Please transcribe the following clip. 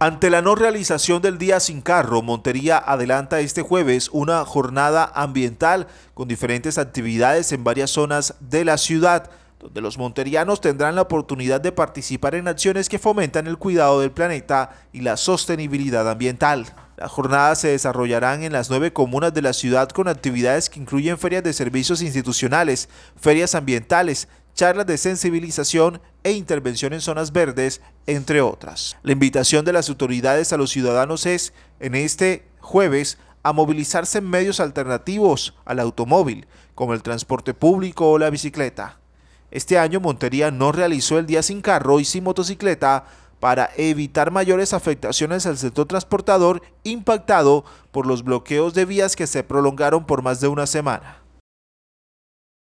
Ante la no realización del día sin carro, Montería adelanta este jueves una jornada ambiental con diferentes actividades en varias zonas de la ciudad, donde los monterianos tendrán la oportunidad de participar en acciones que fomentan el cuidado del planeta y la sostenibilidad ambiental. Las jornadas se desarrollarán en las nueve comunas de la ciudad con actividades que incluyen ferias de servicios institucionales, ferias ambientales, charlas de sensibilización e intervención en zonas verdes, entre otras. La invitación de las autoridades a los ciudadanos es, en este jueves, a movilizarse en medios alternativos al automóvil, como el transporte público o la bicicleta. Este año Montería no realizó el día sin carro y sin motocicleta para evitar mayores afectaciones al sector transportador impactado por los bloqueos de vías que se prolongaron por más de una semana.